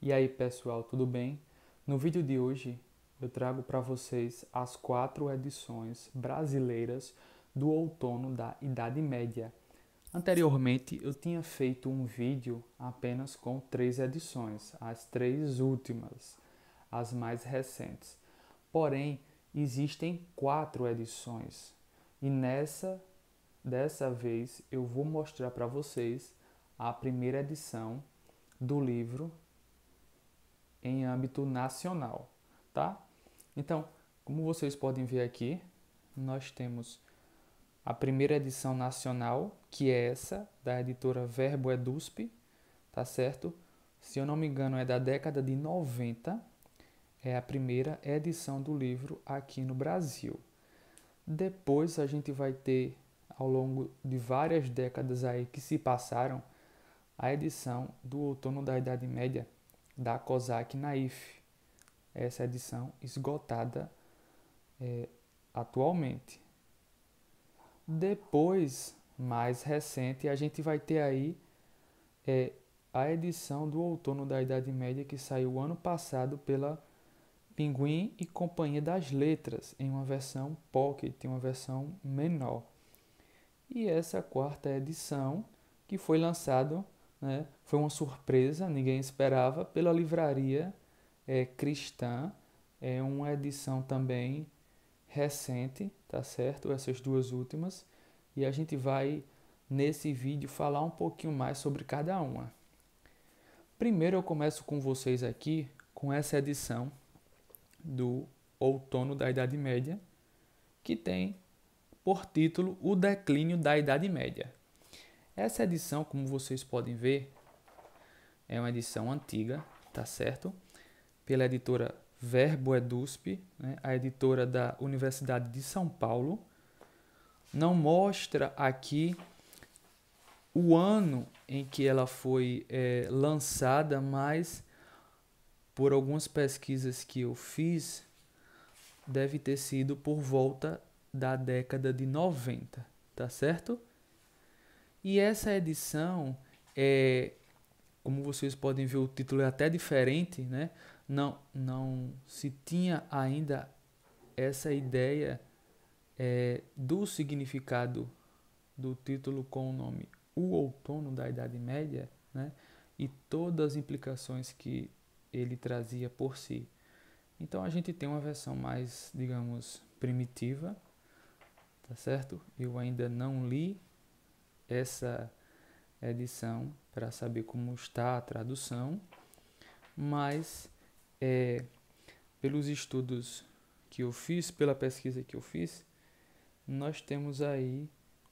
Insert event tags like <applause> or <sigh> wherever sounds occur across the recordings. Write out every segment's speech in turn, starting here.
E aí pessoal, tudo bem? No vídeo de hoje eu trago para vocês as quatro edições brasileiras do outono da Idade Média. Anteriormente eu tinha feito um vídeo apenas com três edições, as três últimas, as mais recentes. Porém, existem quatro edições e nessa dessa vez eu vou mostrar para vocês a primeira edição do livro em âmbito nacional, tá? Então, como vocês podem ver aqui, nós temos a primeira edição nacional, que é essa, da editora Verbo Edusp, é tá certo? Se eu não me engano, é da década de 90, é a primeira edição do livro aqui no Brasil. Depois a gente vai ter, ao longo de várias décadas aí que se passaram, a edição do outono da Idade Média, da COSAC Naif. Essa edição esgotada é, atualmente. Depois, mais recente, a gente vai ter aí é, a edição do Outono da Idade Média que saiu ano passado pela Pinguim e Companhia das Letras, em uma versão pocket, uma versão menor. E essa quarta edição, que foi lançado né? Foi uma surpresa, ninguém esperava, pela livraria é, cristã. É uma edição também recente, tá certo? Essas duas últimas. E a gente vai, nesse vídeo, falar um pouquinho mais sobre cada uma. Primeiro eu começo com vocês aqui com essa edição do Outono da Idade Média, que tem por título O Declínio da Idade Média. Essa edição, como vocês podem ver, é uma edição antiga, tá certo? Pela editora Verbo Edusp, é né? a editora da Universidade de São Paulo. Não mostra aqui o ano em que ela foi é, lançada, mas por algumas pesquisas que eu fiz, deve ter sido por volta da década de 90, tá certo? E essa edição é, como vocês podem ver, o título é até diferente, né? Não, não se tinha ainda essa ideia é, do significado do título com o nome O Outono da Idade Média, né? E todas as implicações que ele trazia por si. Então a gente tem uma versão mais, digamos, primitiva, tá certo? Eu ainda não li essa edição para saber como está a tradução, mas é, pelos estudos que eu fiz, pela pesquisa que eu fiz, nós temos aí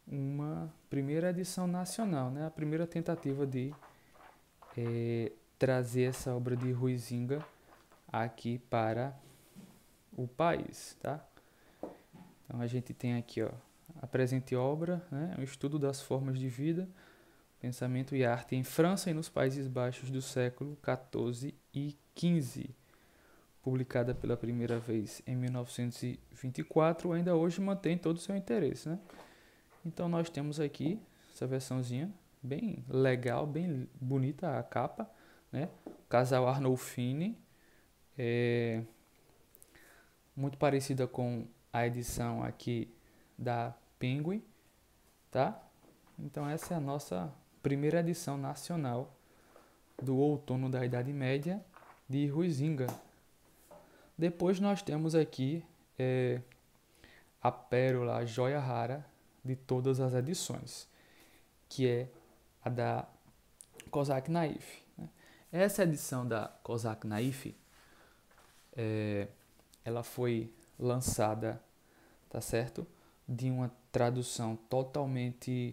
uma primeira edição nacional, né? a primeira tentativa de é, trazer essa obra de Ruizinga aqui para o país. Tá? Então a gente tem aqui ó, a Presente Obra, né? É um estudo das formas de vida, pensamento e arte em França e nos Países Baixos do século XIV e XV. Publicada pela primeira vez em 1924, ainda hoje mantém todo o seu interesse. Né? Então nós temos aqui essa versãozinha bem legal, bem bonita a capa, né? O casal Arnolfini, é muito parecida com a edição aqui da Penguin, tá? Então essa é a nossa primeira edição nacional do Outono da Idade Média de Ruizinga. Depois nós temos aqui é, a pérola, a joia rara de todas as edições, que é a da Kozak Naif. Né? Essa edição da Kozak Naif, é, ela foi lançada, tá certo? De uma tradução totalmente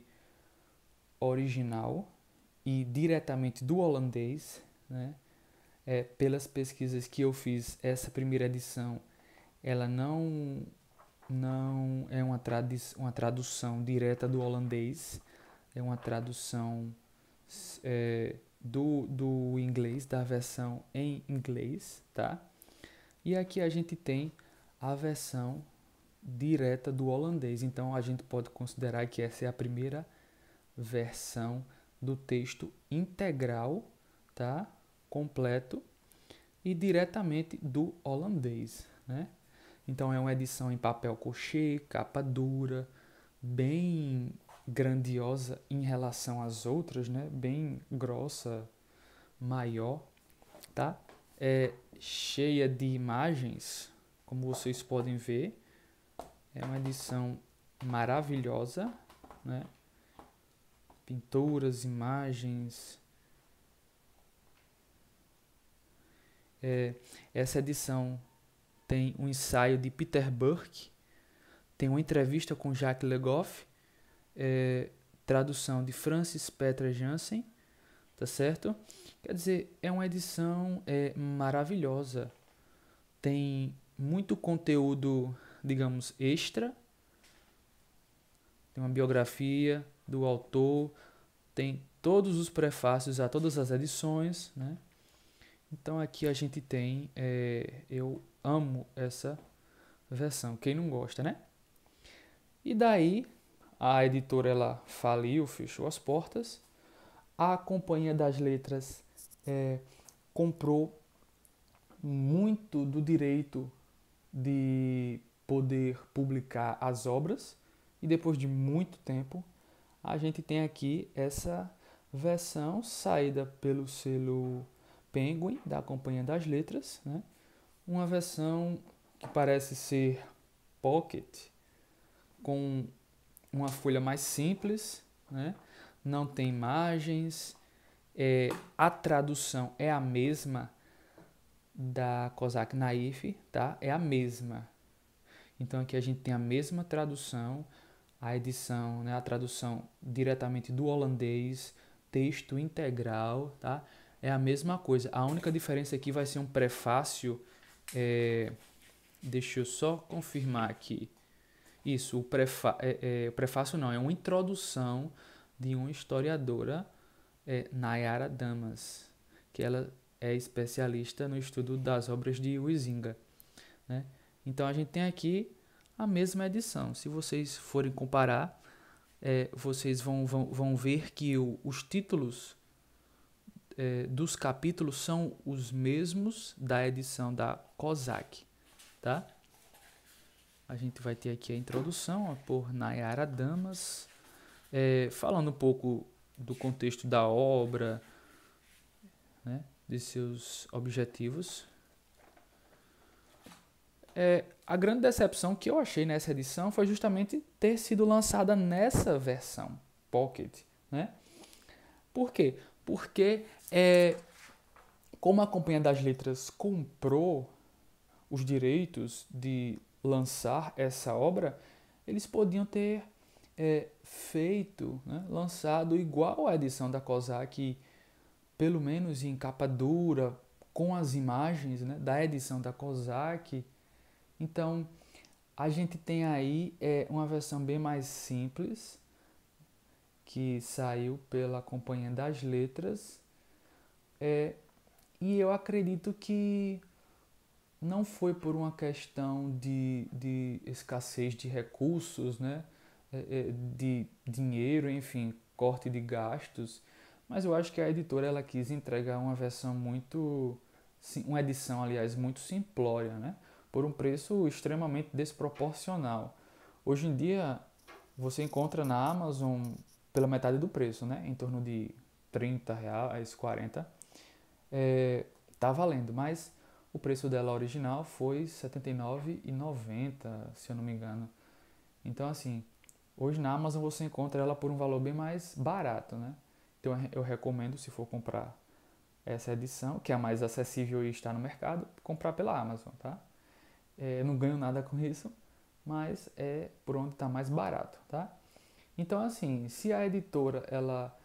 original e diretamente do holandês, né? É, pelas pesquisas que eu fiz, essa primeira edição, ela não não é uma, tradu uma tradução direta do holandês, é uma tradução é, do, do inglês, da versão em inglês, tá? E aqui a gente tem a versão direta do holandês. Então a gente pode considerar que essa é a primeira versão do texto integral, tá? Completo e diretamente do holandês, né? Então é uma edição em papel cochê, capa dura, bem grandiosa em relação às outras, né? Bem grossa, maior, tá? É cheia de imagens, como vocês podem ver é uma edição maravilhosa, né? Pinturas, imagens. É, essa edição tem um ensaio de Peter Burke, tem uma entrevista com Jacques LeGoff, é, tradução de Francis Petra Jansen, tá certo? Quer dizer, é uma edição é, maravilhosa, tem muito conteúdo digamos, extra. Tem uma biografia do autor, tem todos os prefácios a todas as edições, né? Então aqui a gente tem, é, eu amo essa versão, quem não gosta, né? E daí a editora ela faliu, fechou as portas, a companhia das letras é, comprou muito do direito de poder publicar as obras e depois de muito tempo a gente tem aqui essa versão saída pelo selo Penguin da Companhia das Letras, né? uma versão que parece ser pocket com uma folha mais simples, né? não tem imagens, é, a tradução é a mesma da Kozak Naif, tá? É a mesma. Então aqui a gente tem a mesma tradução, a edição, né, a tradução diretamente do holandês, texto integral, tá? É a mesma coisa. A única diferença aqui vai ser um prefácio. É... Deixa eu só confirmar aqui. Isso, o, é, é, prefácio não, é uma introdução de uma historiadora, é, Nayara Damas, que ela é especialista no estudo das obras de Huizinga. Né? Então a gente tem aqui a mesma edição. Se vocês forem comparar, é, vocês vão, vão, vão ver que o, os títulos é, dos capítulos são os mesmos da edição da COSAC, tá? A gente vai ter aqui a introdução por Nayara Damas, é, falando um pouco do contexto da obra, né, de seus objetivos é, a grande decepção que eu achei nessa edição foi justamente ter sido lançada nessa versão Pocket, né? Por quê? Porque é, como a Companhia das Letras comprou os direitos de lançar essa obra, eles podiam ter é, feito, né, lançado igual a edição da COSAC, pelo menos em capa dura, com as imagens né, da edição da COSAC, então, a gente tem aí é, uma versão bem mais simples, que saiu pela Companhia das Letras, é, e eu acredito que não foi por uma questão de, de escassez de recursos, né? É, é, de dinheiro, enfim, corte de gastos, mas eu acho que a editora ela quis entregar uma versão muito, uma edição aliás muito simplória, né? por um preço extremamente desproporcional. Hoje em dia, você encontra na Amazon pela metade do preço, né? Em torno de 30 reais, 40. É, tá valendo, mas o preço dela original foi R$ 79,90, se eu não me engano. Então, assim, hoje na Amazon você encontra ela por um valor bem mais barato, né? Então, eu recomendo, se for comprar essa edição, que é a mais acessível e está no mercado, comprar pela Amazon, tá? é, não ganho nada com isso, mas é por onde está mais barato, tá? Então, assim, se a editora ela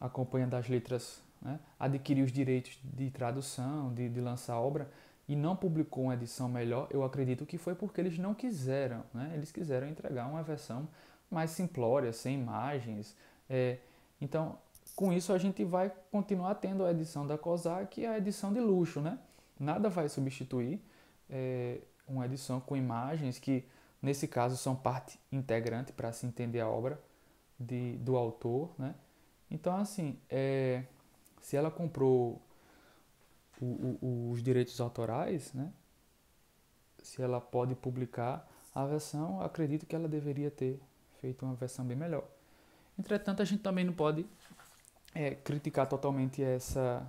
acompanha das letras, né, adquirir os direitos de tradução, de, de lançar obra e não publicou uma edição melhor, eu acredito que foi porque eles não quiseram, né? Eles quiseram entregar uma versão mais simplória, sem imagens. É, então, com isso a gente vai continuar tendo a edição da COSAC e a edição de luxo, né? Nada vai substituir. É, uma edição com imagens que, nesse caso, são parte integrante para se entender a obra de, do autor, né? Então, assim, é, se ela comprou o, o, os direitos autorais, né? Se ela pode publicar a versão, acredito que ela deveria ter feito uma versão bem melhor. Entretanto, a gente também não pode é, criticar totalmente essa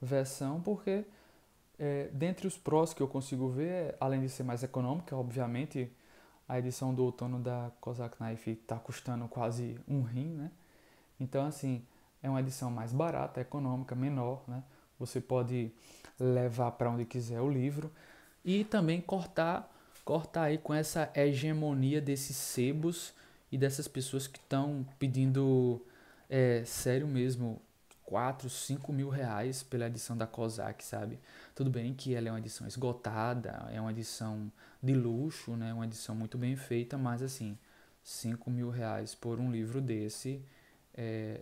versão, porque é, dentre os prós que eu consigo ver, além de ser mais econômica, obviamente, a edição do outono da Cossack Knife está custando quase um rim, né? Então, assim, é uma edição mais barata, econômica, menor, né? Você pode levar para onde quiser o livro e também cortar, cortar aí com essa hegemonia desses sebos e dessas pessoas que estão pedindo é, sério mesmo 4, 5 mil reais pela edição da COSAC, sabe? Tudo bem que ela é uma edição esgotada, é uma edição de luxo, né? Uma edição muito bem feita, mas assim, 5 mil reais por um livro desse é,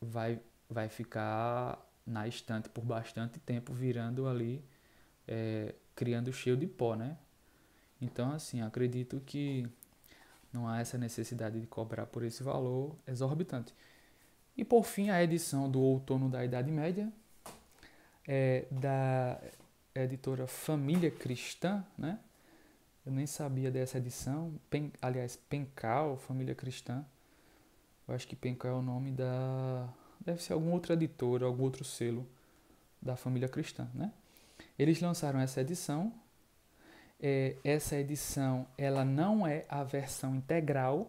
vai, vai ficar na estante por bastante tempo, virando ali, é, criando cheio de pó, né? Então, assim, acredito que não há essa necessidade de cobrar por esse valor exorbitante. E por fim, a edição do Outono da Idade Média, é, da editora Família Cristã, né? Eu nem sabia dessa edição. Pen, aliás, Pencal, Família Cristã. Eu acho que Pencal é o nome da. Deve ser alguma outra editora, algum outro selo da Família Cristã, né? Eles lançaram essa edição. É, essa edição, ela não é a versão integral,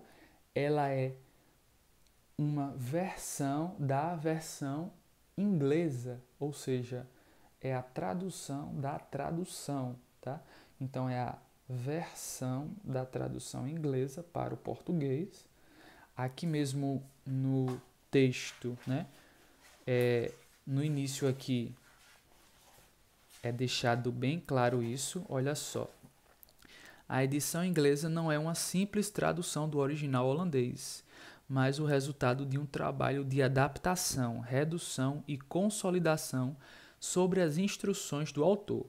ela é uma versão da versão inglesa, ou seja, é a tradução da tradução, tá? Então é a versão da tradução inglesa para o português. Aqui mesmo no texto, né? É, no início aqui é deixado bem claro isso. Olha só. A edição inglesa não é uma simples tradução do original holandês mas o resultado de um trabalho de adaptação, redução e consolidação sobre as instruções do autor.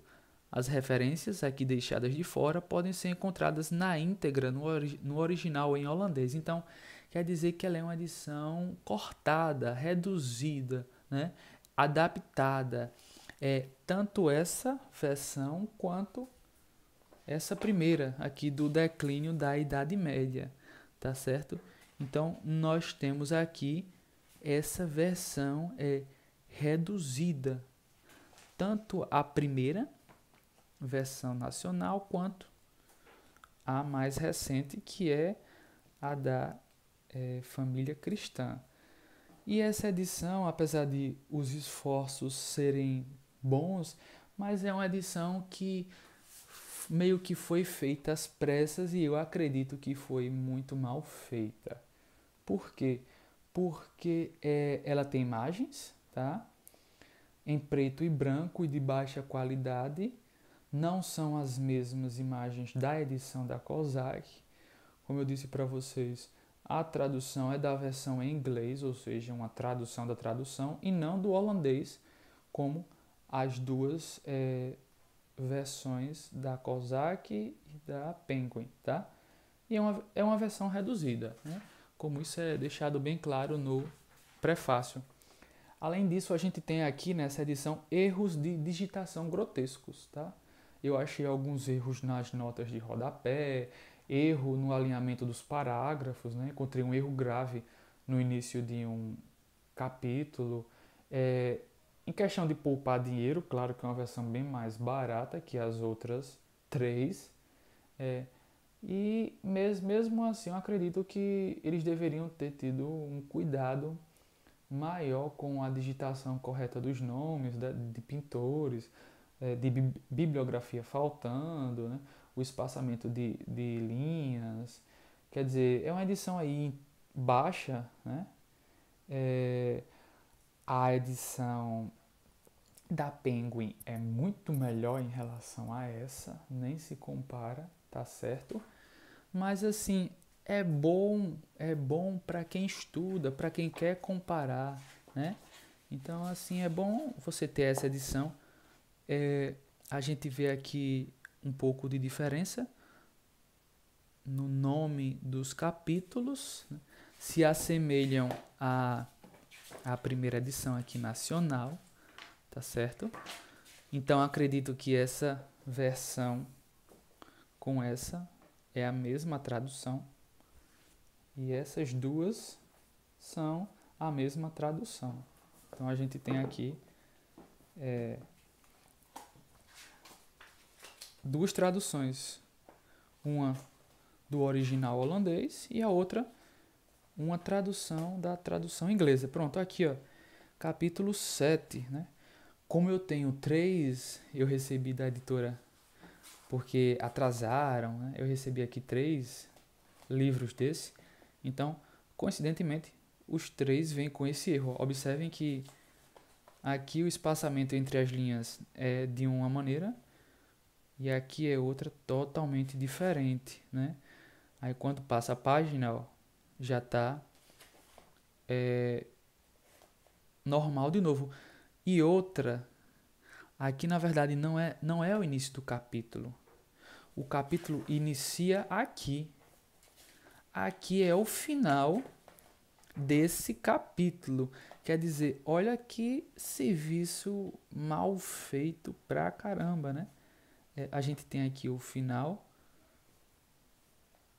As referências aqui deixadas de fora podem ser encontradas na íntegra no, ori no original em holandês. Então, quer dizer que ela é uma edição cortada, reduzida, né? adaptada. É, tanto essa versão quanto essa primeira aqui do declínio da Idade Média, tá certo? Então, nós temos aqui essa versão é, reduzida, tanto a primeira versão nacional quanto a mais recente, que é a da é, família cristã. E essa edição, apesar de os esforços serem bons, mas é uma edição que meio que foi feita às pressas e eu acredito que foi muito mal feita. Por quê? Porque é, ela tem imagens, tá? Em preto e branco e de baixa qualidade. Não são as mesmas imagens da edição da COSAC. Como eu disse para vocês, a tradução é da versão em inglês, ou seja, uma tradução da tradução, e não do holandês, como as duas é, versões da COSAC e da Penguin, tá? E é uma, é uma versão reduzida, né? como isso é deixado bem claro no prefácio. Além disso, a gente tem aqui nessa edição erros de digitação grotescos, tá? Eu achei alguns erros nas notas de rodapé, erro no alinhamento dos parágrafos, né? Encontrei um erro grave no início de um capítulo. É, em questão de poupar dinheiro, claro que é uma versão bem mais barata que as outras três. É, e mesmo assim, eu acredito que eles deveriam ter tido um cuidado maior com a digitação correta dos nomes de pintores, eh, de bibliografia faltando, né? o espaçamento de, de linhas. Quer dizer, é uma edição aí baixa, né? É, a edição da Penguin é muito melhor em relação a essa, nem se compara, tá certo? Mas assim, é bom, é bom para quem estuda, para quem quer comparar, né? Então assim, é bom você ter essa edição. É, a gente vê aqui um pouco de diferença no nome dos capítulos, né? se assemelham à, à primeira edição aqui nacional, tá certo? Então acredito que essa versão com essa é a mesma tradução e essas duas são a mesma tradução. Então a gente tem aqui é, duas traduções, uma do original holandês e a outra uma tradução da tradução inglesa. Pronto, aqui ó, capítulo 7, né? Como eu tenho três, eu recebi da editora porque atrasaram, né? eu recebi aqui três livros desse. Então, coincidentemente, os três vêm com esse erro. Observem que aqui o espaçamento entre as linhas é de uma maneira e aqui é outra totalmente diferente, né? Aí quando passa a página, ó, já está é, eh, normal de novo. E outra, aqui na verdade não é, não é o início do capítulo. O capítulo inicia aqui. Aqui é o final desse capítulo. Quer dizer, olha que serviço mal feito pra caramba, né? É, a gente tem aqui o final.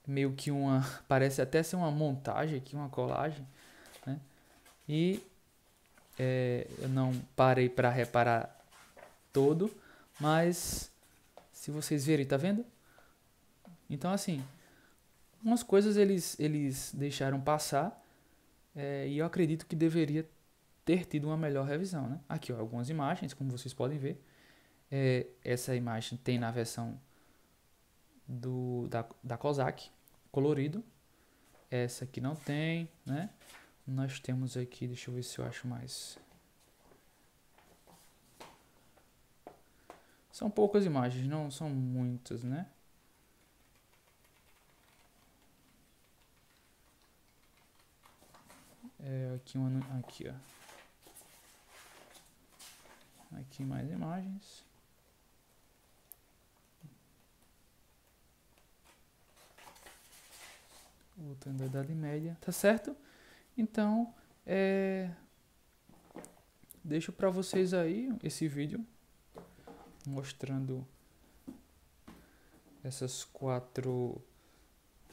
Meio que uma. <laughs> Parece até ser uma montagem aqui, uma colagem. Né? E é, eu não parei para reparar todo, mas se vocês verem, tá vendo? Então assim, umas coisas eles eles deixaram passar é, e eu acredito que deveria ter tido uma melhor revisão, né? Aqui ó, algumas imagens, como vocês podem ver, é, essa imagem tem na versão do da da Kozak colorido, essa aqui não tem, né? Nós temos aqui, deixa eu ver se eu acho mais. São poucas imagens, não são muitas, né? É, aqui uma aqui, ó. Aqui mais imagens. Voltando à Idade Média, tá certo? Então, é... deixo para vocês aí esse vídeo mostrando essas quatro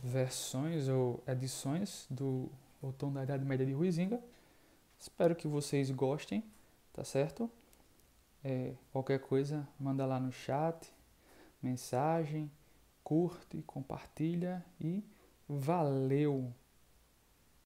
versões ou edições do Outono da Idade Média de Ruizinga. Espero que vocês gostem, tá certo? É, qualquer coisa, manda lá no chat, mensagem, curte, compartilha e valeu!